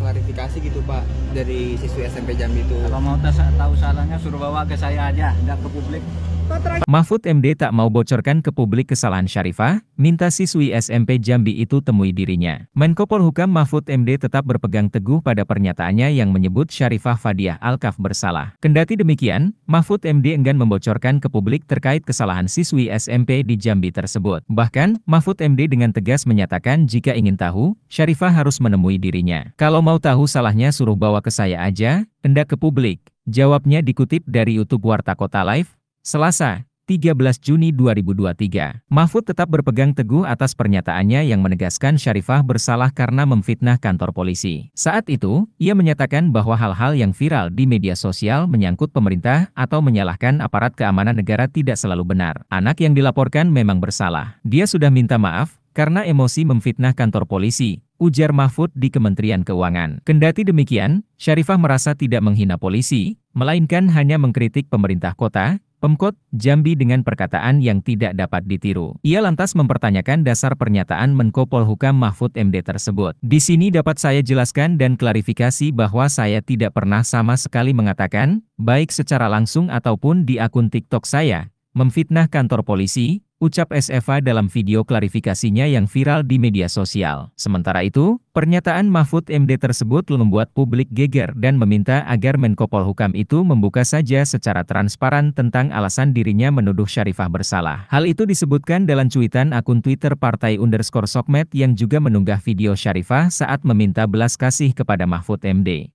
klarifikasi gitu Pak dari siswi SMP Jambi itu. Kalau mau tahu salahnya suruh bawa ke saya aja, tidak ke publik. Mahfud MD tak mau bocorkan ke publik kesalahan Syarifah, minta siswi SMP Jambi itu temui dirinya. Menko Polhukam Mahfud MD tetap berpegang teguh pada pernyataannya yang menyebut Syarifah Fadiah Alkaf bersalah. Kendati demikian, Mahfud MD enggan membocorkan ke publik terkait kesalahan siswi SMP di Jambi tersebut. Bahkan, Mahfud MD dengan tegas menyatakan jika ingin tahu, Syarifah harus menemui dirinya. Kalau mau tahu salahnya suruh bawa ke saya aja, hendak ke publik. Jawabnya dikutip dari YouTube Warta Kota Live, Selasa, 13 Juni 2023. Mahfud tetap berpegang teguh atas pernyataannya yang menegaskan Syarifah bersalah karena memfitnah kantor polisi. Saat itu, ia menyatakan bahwa hal-hal yang viral di media sosial menyangkut pemerintah atau menyalahkan aparat keamanan negara tidak selalu benar. Anak yang dilaporkan memang bersalah. Dia sudah minta maaf karena emosi memfitnah kantor polisi, ujar Mahfud di Kementerian Keuangan. Kendati demikian, Syarifah merasa tidak menghina polisi, melainkan hanya mengkritik pemerintah kota Pemkot, Jambi dengan perkataan yang tidak dapat ditiru. Ia lantas mempertanyakan dasar pernyataan Menko Polhukam Mahfud MD tersebut. Di sini dapat saya jelaskan dan klarifikasi bahwa saya tidak pernah sama sekali mengatakan, baik secara langsung ataupun di akun TikTok saya, memfitnah kantor polisi, ucap SFA dalam video klarifikasinya yang viral di media sosial. Sementara itu, pernyataan Mahfud MD tersebut membuat publik geger dan meminta agar Menko Polhukam itu membuka saja secara transparan tentang alasan dirinya menuduh Syarifah bersalah. Hal itu disebutkan dalam cuitan akun Twitter Partai Underscore Sokmet yang juga menunggah video Syarifah saat meminta belas kasih kepada Mahfud MD.